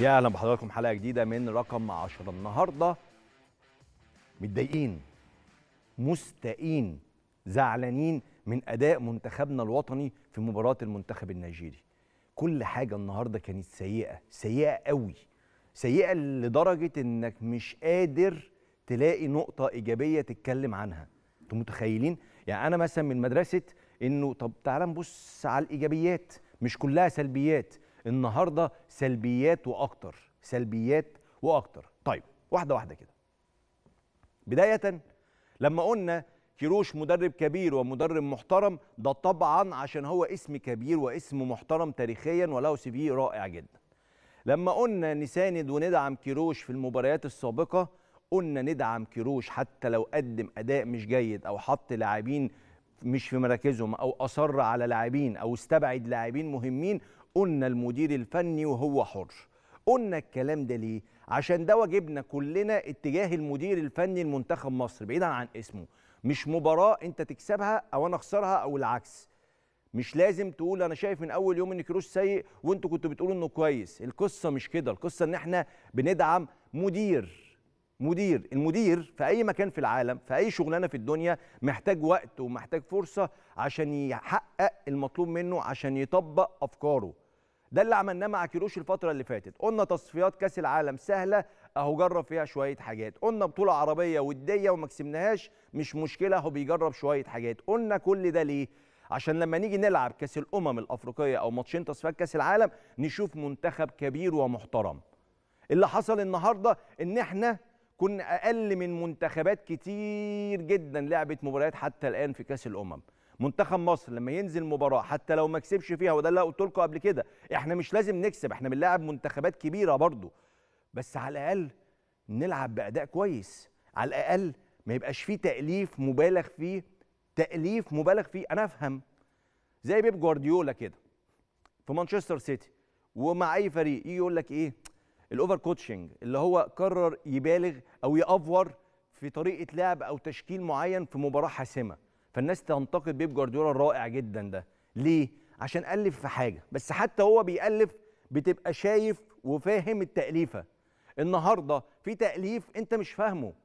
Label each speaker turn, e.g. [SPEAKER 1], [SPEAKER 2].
[SPEAKER 1] يا اهلا بحضراتكم حلقه جديده من رقم 10 النهارده متضايقين مستائين زعلانين من اداء منتخبنا الوطني في مباراه المنتخب النيجيري كل حاجه النهارده كانت سيئه سيئه قوي سيئه لدرجه انك مش قادر تلاقي نقطه ايجابيه تتكلم عنها انتوا متخيلين يعني انا مثلا من مدرسه انه طب تعال نبص على الايجابيات مش كلها سلبيات النهارده سلبيات واكتر سلبيات واكتر طيب واحده واحده كده بدايه لما قلنا كيروش مدرب كبير ومدرب محترم ده طبعا عشان هو اسم كبير واسم محترم تاريخيا وله سي في رائع جدا لما قلنا نساند وندعم كيروش في المباريات السابقه قلنا ندعم كيروش حتى لو قدم اداء مش جيد او حط لاعبين مش في مراكزهم او اصر على لاعبين او استبعد لاعبين مهمين قلنا المدير الفني وهو حر قلنا الكلام ده ليه عشان ده واجبنا كلنا اتجاه المدير الفني لمنتخب مصر بعيدا عن اسمه مش مباراه انت تكسبها او انا اخسرها او العكس مش لازم تقول انا شايف من اول يوم ان كروش سيء وانتوا كنتوا بتقولوا انه كويس القصه مش كده القصه ان احنا بندعم مدير مدير المدير في اي مكان في العالم في اي شغلانه في الدنيا محتاج وقت ومحتاج فرصه عشان يحقق المطلوب منه عشان يطبق افكاره ده اللي عملناه مع كيروش الفتره اللي فاتت قلنا تصفيات كاس العالم سهله اهو جرب فيها شويه حاجات قلنا بطوله عربيه وديه وما كسبناهاش مش مشكله اهو بيجرب شويه حاجات قلنا كل ده ليه عشان لما نيجي نلعب كاس الامم الافريقيه او ماتشين تصفيات كاس العالم نشوف منتخب كبير ومحترم اللي حصل النهارده ان احنا كنا اقل من منتخبات كتير جدا لعبت مباريات حتى الان في كاس الامم منتخب مصر لما ينزل مباراه حتى لو ما كسبش فيها وده اللي قلت لكم قبل كده احنا مش لازم نكسب احنا بنلاعب منتخبات كبيره برضه بس على الاقل نلعب باداء كويس على الاقل ما يبقاش فيه تاليف مبالغ فيه تاليف مبالغ فيه انا افهم زي بيب جوارديولا كده في مانشستر سيتي ومع اي فريق يجي يقول لك ايه الاوفر كوتشنج اللي هو قرر يبالغ او يافور في طريقه لعب او تشكيل معين في مباراه حاسمه فالناس تنتقد بيب جوارديولا الرائع جدا ده ليه عشان الف في حاجه بس حتى هو بيالف بتبقى شايف وفاهم التاليفه النهارده في تاليف انت مش فاهمه